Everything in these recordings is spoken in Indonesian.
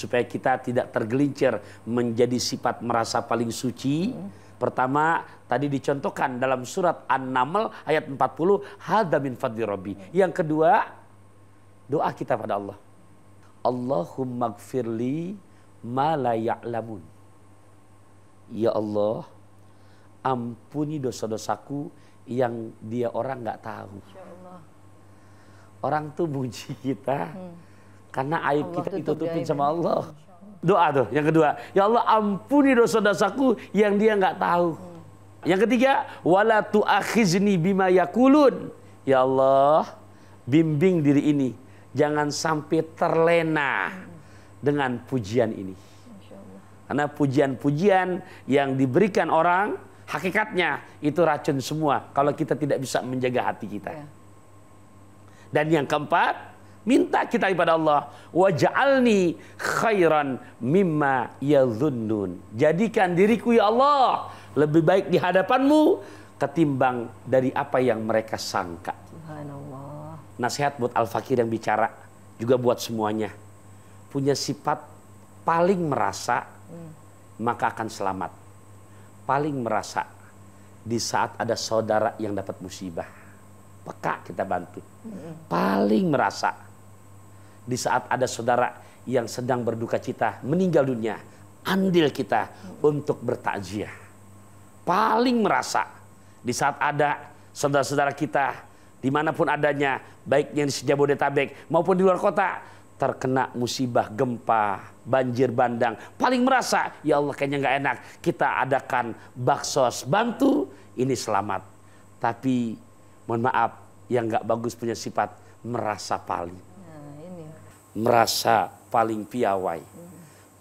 supaya kita tidak tergelincir menjadi sifat merasa paling suci. Hmm. Pertama, tadi dicontohkan dalam surat An-Naml ayat 40, hada min fadli rabbi. Yang kedua, doa kita pada Allah. Allahumma gfirli ma la ya'lamun. Ya Allah, ampuni dosa-dosaku yang dia orang nggak tahu. Orang tuh muji kita. Hmm karena aib Allah kita ditutupin sama ya. Allah. Doa tuh yang kedua. Ya Allah ampuni dosa-dosaku yang dia nggak tahu. Hmm. Yang ketiga, wala tu'akhizni bima yakulun. Ya Allah, bimbing diri ini jangan sampai terlena hmm. dengan pujian ini. Karena pujian-pujian yang diberikan orang hakikatnya itu racun semua kalau kita tidak bisa menjaga hati kita. Ya. Dan yang keempat, Minta kita kepada Allah. Waj'alni khairan mimma yadhunnun. Jadikan diriku ya Allah lebih baik di hadapanmu ketimbang dari apa yang mereka sangka. Nasihat buat Al-Fakir yang bicara juga buat semuanya. Punya sifat paling merasa hmm. maka akan selamat. Paling merasa di saat ada saudara yang dapat musibah. Peka kita bantu. Hmm. Paling merasa di saat ada saudara yang sedang berduka cita meninggal dunia, andil kita untuk bertakziah. Paling merasa di saat ada saudara-saudara kita dimanapun adanya, baik yang di Jabodetabek maupun di luar kota, terkena musibah gempa, banjir bandang, paling merasa ya Allah kayaknya nggak enak. Kita adakan baksos bantu ini selamat. Tapi mohon maaf yang nggak bagus punya sifat merasa paling merasa paling piawai,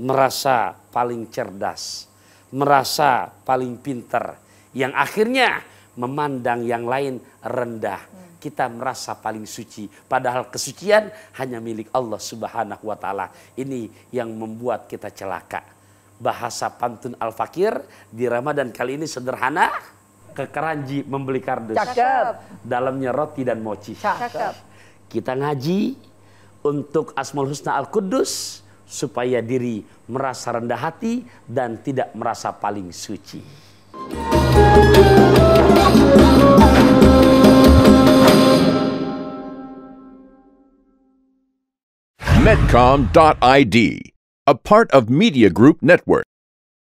merasa paling cerdas, merasa paling pinter, yang akhirnya memandang yang lain rendah. Kita merasa paling suci, padahal kesucian hanya milik Allah Subhanahu wa Ta'ala. Ini yang membuat kita celaka. Bahasa pantun Al-Fakir di Ramadan kali ini sederhana, ke keranji membeli kardus. Cakep. Dalamnya roti dan mochi. Cakep. Kita ngaji, untuk Asmaul Husna al kudus supaya diri merasa rendah hati dan tidak merasa paling suci. Medcom.id, a part of Media Group Network.